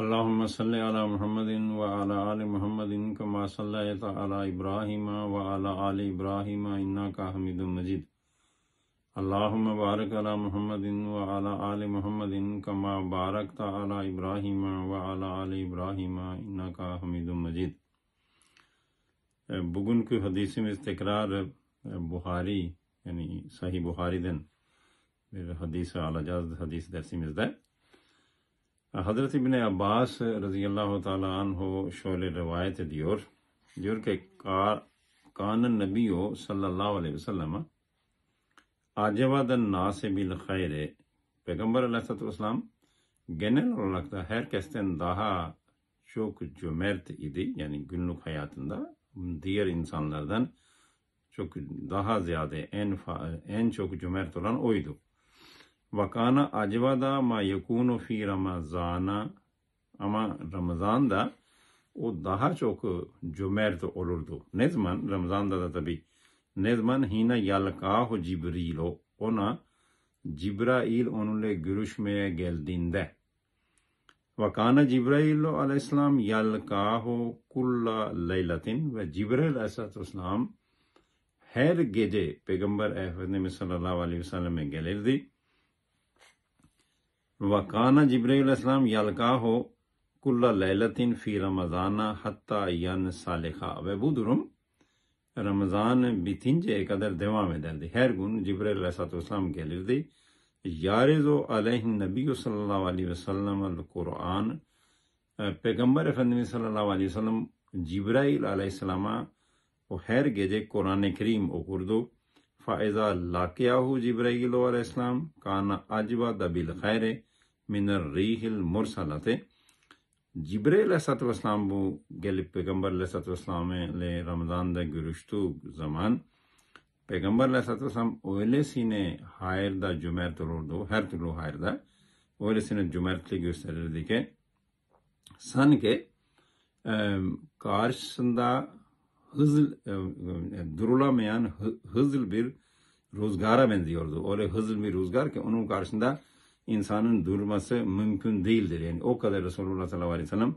اللہم صلی علی محمد و آل محمد کما صلی علی ابراہیم ابراہیمہ و علع علیہ ابراہیمہ ان کا حمید المجد اللہ مبارک علام محمدن و علیہ آل محمد کما کا مبارک ابراہیم علیٰ آل و علیٰ علیہ ابراہیمہ کا حمید مجید بگن کی حدیث میں استقرار بخاری یعنی صحیح بخاری دن حدیث علی جاز حدیث درسی دہ ہے Hazreti İbni Abbas radıyallahu teala anhu şöyle rivayet ediyor. Diyor ki kanın nebiyo sallallahu aleyhi ve sellem acevaden nase bil hayre Peygamber aleyhissalatü vesselam genel olarak da herkesten daha çok cömert idi. Yani günlük hayatında diğer insanlardan çok daha ziyade en en çok cömert olan oydu. وکانا اجوا دا ما یقون فی رمضان اما رمضان دا او دہا چوک جمیر تو اولر دو نزمن رمضان دا دا تبی نزمن ہینا یلکاہ جبریلو اونا جبرائیل انہوں لے گروش میں گیل دین دے وکانا جبرائیل علیہ السلام یلکاہ کل لیلتن و جبرائیل ایسا تو اسلام ہر گیجے پیغمبر احفظ نے صلی اللہ علیہ وسلم میں گیل دی وکانا جبری علیہ السلام یلکا ہو کل لیلتن فی رمضان حتی ین صالحہ وے رمضان بیتن جے قدر دیوا میں دل دی ہر گن جبری علیہ السلام کے لیل دی یارزو علیہ نبی صلی اللہ علیہ وسلم القرآن پیغمبر فندمی صلی اللہ علیہ وسلم جبرائیل علیہ السلام وہ ہر گجے قرآن کریم اکر دو فائزہ لاکیاہو جبرائیل علیہ السلام کانا عجبہ دبیل خیرے minel rihil mursalate Cibril Aleyhisselatü Vesselam bu gelip Peygamber Aleyhisselatü Vesselam ile Ramazan'da görüştüğü zaman Peygamber Aleyhisselatü Vesselam öylesine hayırda cömert olurdu. Her türlü hayırda. Öylesine cömertli gösterirdi ki sanki e, karşısında hızl, e, e durulamayan hızlı bir rüzgara benziyordu. Öyle hızlı bir rüzgar ki onun karşısında insanın durması mümkün değildir. Yani o kadar Resulullah sallallahu aleyhi ve sellem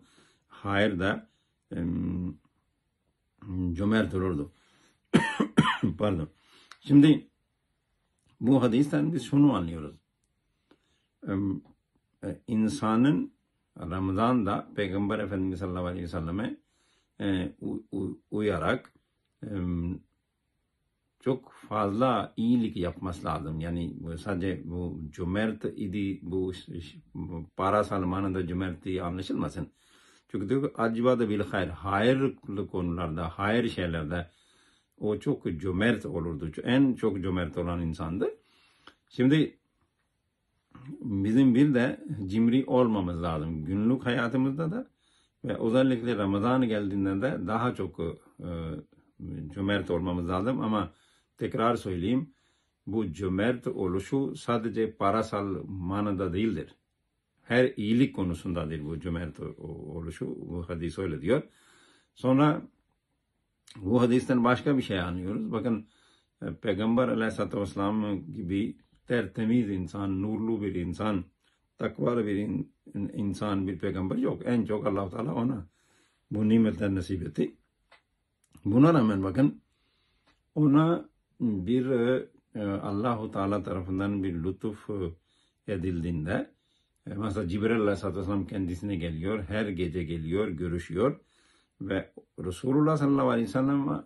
hayırda e, cömert olurdu. Pardon. Şimdi bu hadisten biz şunu anlıyoruz. E, insanın Ramazan'da Peygamber Efendimiz sallallahu aleyhi ve selleme e, uyarak çok fazla iyilik yapması lazım. Yani sadece bu cömert idi, bu para salmanında cömertliği anlaşılmasın. Çünkü acibada bil hayır, hayırlı konularda, hayır şeylerde o çok cömert olurdu. En çok cömert olan insandı. Şimdi bizim bir de cimri olmamız lazım. Günlük hayatımızda da ve özellikle Ramazan geldiğinde de daha çok e, cömert olmamız lazım ama tekrar söyleyeyim. Bu cömert oluşu sadece parasal manada değildir. Her iyilik konusundadır bu cömert oluşu. Bu hadis öyle diyor. Sonra bu hadisten başka bir şey anlıyoruz. Bakın e, Peygamber aleyhissalatü vesselam gibi tertemiz insan, nurlu bir insan, takvar bir insan bir peygamber yok. En çok allah Teala ona bu nimetten nasip etti. Buna rağmen bakın ona bir e, e, Allahu Teala tarafından bir lütuf e, edildiğinde mesela Cibril Aleyhisselatü Vesselam kendisine geliyor, her gece geliyor, görüşüyor ve Resulullah sallallahu aleyhi ve sellem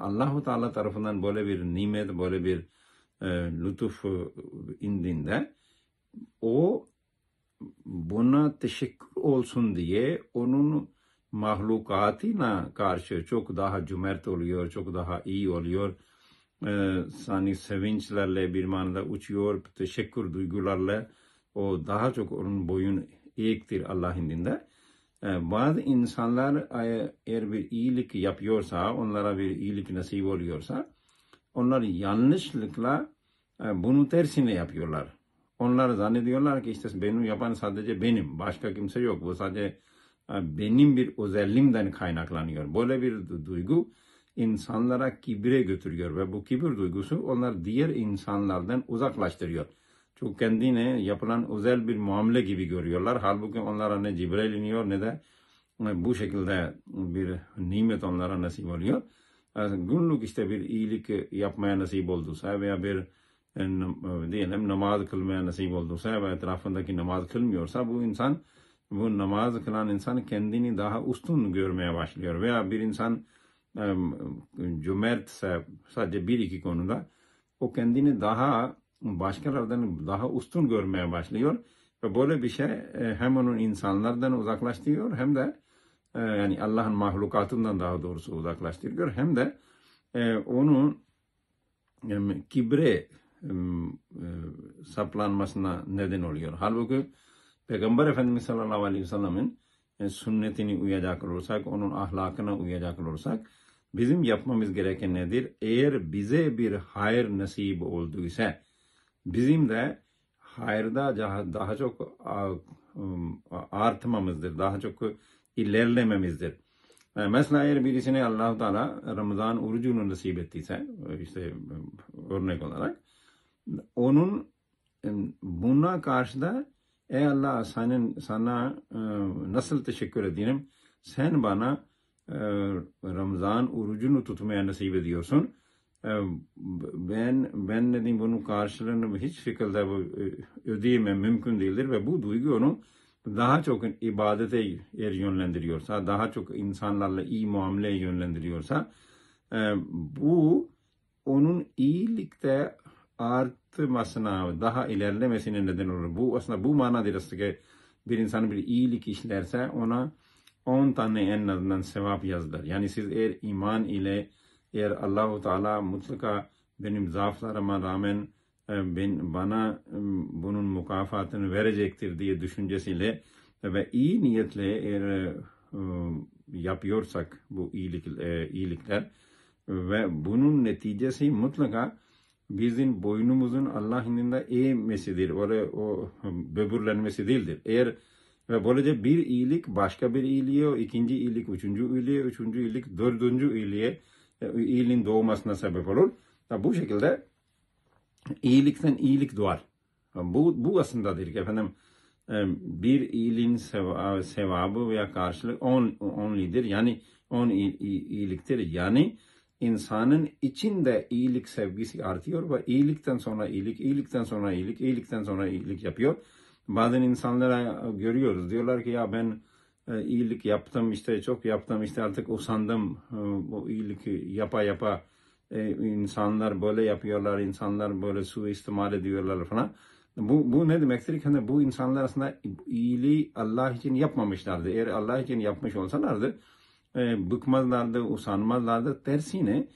Allahu Teala tarafından böyle bir nimet, böyle bir lütuf indiğinde o buna teşekkür olsun diye onun mahlukatına karşı çok daha cömert oluyor, çok daha iyi oluyor sani ee, sevinçlerle bir manada uçuyor, teşekkür duygularla o daha çok onun boyun eğiktir Allah'ın dinde. Ee, bazı insanlar eğer bir iyilik yapıyorsa, onlara bir iyilik nasip oluyorsa, onlar yanlışlıkla e, bunu tersine yapıyorlar. Onlar zannediyorlar ki işte benim yapan sadece benim, başka kimse yok. Bu sadece e, benim bir özelliğimden kaynaklanıyor. Böyle bir duygu insanlara kibire götürüyor ve bu kibir duygusu onlar diğer insanlardan uzaklaştırıyor. Çünkü kendini yapılan özel bir muamele gibi görüyorlar. Halbuki onlara ne Cibril iniyor ne de e, bu şekilde bir nimet onlara nasip oluyor. E, günlük işte bir iyilik yapmaya nasip olduysa veya bir e, diyelim namaz kılmaya nasip olduysa ve etrafındaki namaz kılmıyorsa bu insan bu namaz kılan insan kendini daha üstün görmeye başlıyor. Veya bir insan Cömert Sahip sadece bir iki konuda o kendini daha başkalarından daha üstün görmeye başlıyor ve böyle bir şey e, hem onun insanlardan uzaklaştırıyor hem de e, yani Allah'ın mahlukatından daha doğrusu uzaklaştırıyor hem de e, onun kibre saplanmasına neden oluyor. Halbuki Peygamber Efendimiz sallallahu aleyhi ve sellemin e, sünnetini uyacak olursak, onun ahlakına uyacak olursak bizim yapmamız gereken nedir? Eğer bize bir hayır nasip olduysa bizim de hayırda daha çok artmamızdır, daha çok ilerlememizdir. Yani e, mesela eğer birisine allah Teala Ramazan orucunu nasip ettiyse, e, işte örnek olarak, onun buna karşı da Ey Allah senin sana e, nasıl teşekkür edeyim? Sen bana e, Ramazan orucunu tutmaya nasip ediyorsun. E, ben ben dedim bunun karşılığını hiç şekilde e, ödeyemem mümkün değildir ve bu duygu onu daha çok ibadete yer yönlendiriyorsa, daha çok insanlarla iyi muamele yönlendiriyorsa e, bu onun iyilikte artmasına, daha ilerlemesine neden olur. Bu aslında bu mana manadır ki bir insan bir iyilik işlerse ona 10 tane en azından sevap yazdır Yani siz eğer iman ile eğer Allahu Teala mutlaka benim zaaflarıma rağmen e, ben, bana e, bunun mukafatını verecektir diye düşüncesiyle ve iyi niyetle eğer e, yapıyorsak bu iyilik, iyilikler ve bunun neticesi mutlaka bizim boynumuzun Allah indinde eğmesidir. Böyle o böbürlenmesi değildir. Eğer ve böylece bir iyilik başka bir iyiliğe, ikinci iyilik, üçüncü iyiliğe, üçüncü iyilik, dördüncü iyiliğe, e, iyiliğin doğmasına sebep olur. Da e, bu şekilde iyilikten iyilik doğar. E, bu, bu aslındadır ki efendim bir iyiliğin sevabı veya karşılık on, onlidir. Yani on iyiliktir. Yani insanın içinde iyilik sevgisi artıyor ve iyilikten sonra iyilik, iyilikten sonra iyilik, iyilikten sonra iyilik yapıyor. Bazen insanlara görüyoruz. Diyorlar ki ya ben e, iyilik yaptım işte çok yaptım işte artık usandım e, bu iyilik yapa yapa e, insanlar böyle yapıyorlar, insanlar böyle suistimal ediyorlar falan. Bu, bu ne demektir ki hani bu insanlar aslında iyiliği Allah için yapmamışlardı. Eğer Allah için yapmış olsalardı e, bıkmazlardı, usanmazlardı. Tersine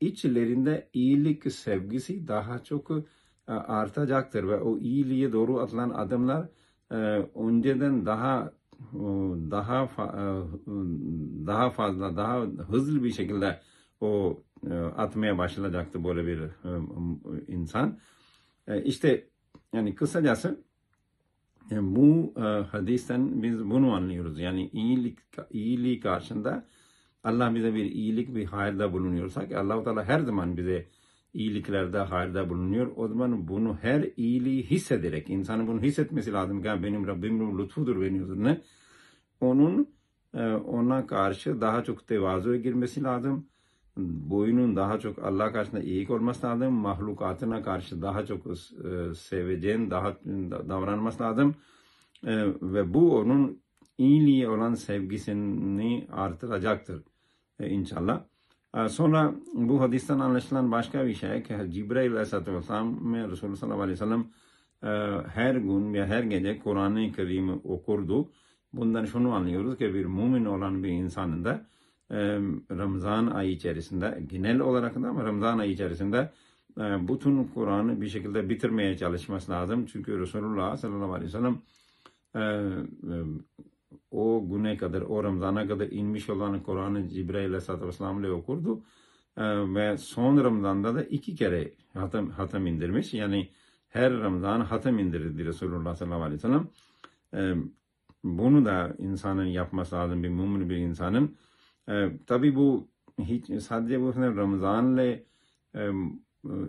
içlerinde iyilik sevgisi daha çok e, artacaktır ve o iyiliğe doğru atılan adımlar e, önceden daha daha daha fazla daha hızlı bir şekilde o atmaya başlayacaktı böyle bir insan. İşte yani kısacası yani e, bu e, hadisten biz bunu anlıyoruz. Yani iyilik iyiliği karşında Allah bize bir iyilik bir hayırda bulunuyorsa ki Allahu Teala her zaman bize iyiliklerde hayırda bulunuyor. O zaman bunu her iyiliği hissederek insanın bunu hissetmesi lazım. Yani benim Rabbimin lütfudur benim üzerine. Onun e, ona karşı daha çok tevazuya girmesi lazım boyunun daha çok Allah karşısında eğik olması lazım. Mahlukatına karşı daha çok e, sevecen, daha davranması lazım. E, ve bu onun iyiliğe olan sevgisini artıracaktır e, inşallah. Sonra bu hadisten anlaşılan başka bir şey ki Cibrail Aleyhisselatü Vesselam ve Resulullah sallallahu aleyhi ve her gün ve her gece Kur'an-ı Kerim okurdu. Bundan şunu anlıyoruz ki bir mümin olan bir insanın da Ramazan ayı içerisinde genel olarak da ama Ramazan ayı içerisinde e, bütün Kur'an'ı bir şekilde bitirmeye çalışması lazım. Çünkü Resulullah sallallahu aleyhi ve sellem e, e, o güne kadar, o Ramazan'a kadar inmiş olan Kur'an'ı Cibrail aleyhissalatü vesselam ile okurdu. Ve son Ramazan'da da iki kere hatam, hatam indirmiş. Yani her Ramazan hatam indirirdi Resulullah sallallahu aleyhi ve sellem. Bunu da insanın yapması lazım bir mumun bir insanın. Ee, Tabi bu hiç sadece bu Ramazan'la e,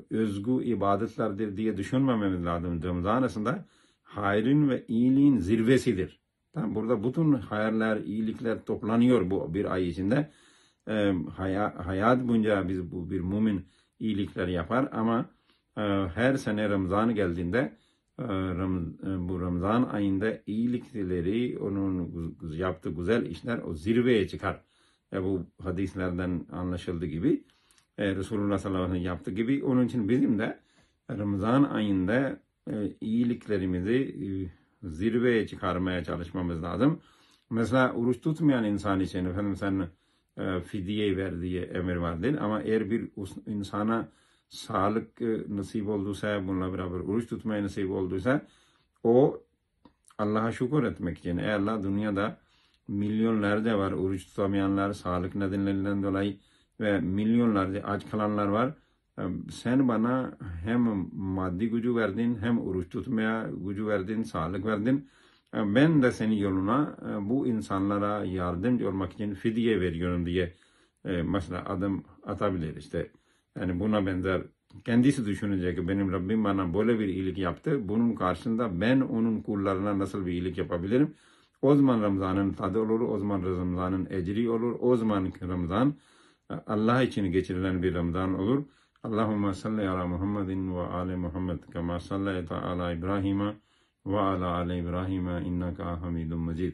özgü ibadetlerdir diye düşünmememiz lazım. Ramazan aslında hayrın ve iyiliğin zirvesidir. Tamam, burada bütün hayırlar, iyilikler toplanıyor bu bir ay içinde. E, haya, hayat bunca biz bu bir mümin iyilikler yapar ama e, her sene Ramazan geldiğinde e, Ram, e, bu Ramazan ayında iyilikleri, onun yaptığı güzel işler o zirveye çıkar e, bu hadislerden anlaşıldığı gibi e, Resulullah sallallahu aleyhi ve sellem yaptığı gibi onun için bizim de Ramazan ayında e, iyiliklerimizi e, zirveye çıkarmaya çalışmamız lazım. Mesela oruç tutmayan insan için efendim sen e, fidye ver diye emir vardır ama eğer bir insana sağlık e, nasip olduysa bununla beraber oruç tutmaya nasip olduysa o Allah'a şükür etmek için. Ey Allah dünyada milyonlarca var oruç tutamayanlar, sağlık nedenlerinden dolayı ve milyonlarca aç kalanlar var. Ee, sen bana hem maddi gücü verdin, hem oruç tutmaya gücü verdin, sağlık verdin. Ee, ben de senin yoluna e, bu insanlara yardımcı olmak için fidye veriyorum diye e, mesela adım atabilir işte. Yani buna benzer kendisi düşünecek ki benim Rabbim bana böyle bir iyilik yaptı. Bunun karşısında ben onun kullarına nasıl bir iyilik yapabilirim? O zaman Ramazan'ın tadı olur, o zaman Ramazan'ın ecri olur, o zaman Ramazan e, Allah için geçirilen bir Ramazan olur. Allahumme salli ala Muhammedin ve ale Muhammed kema salli ala İbrahim'e ve ala ale İbrahim'e innaka hamidun mecid.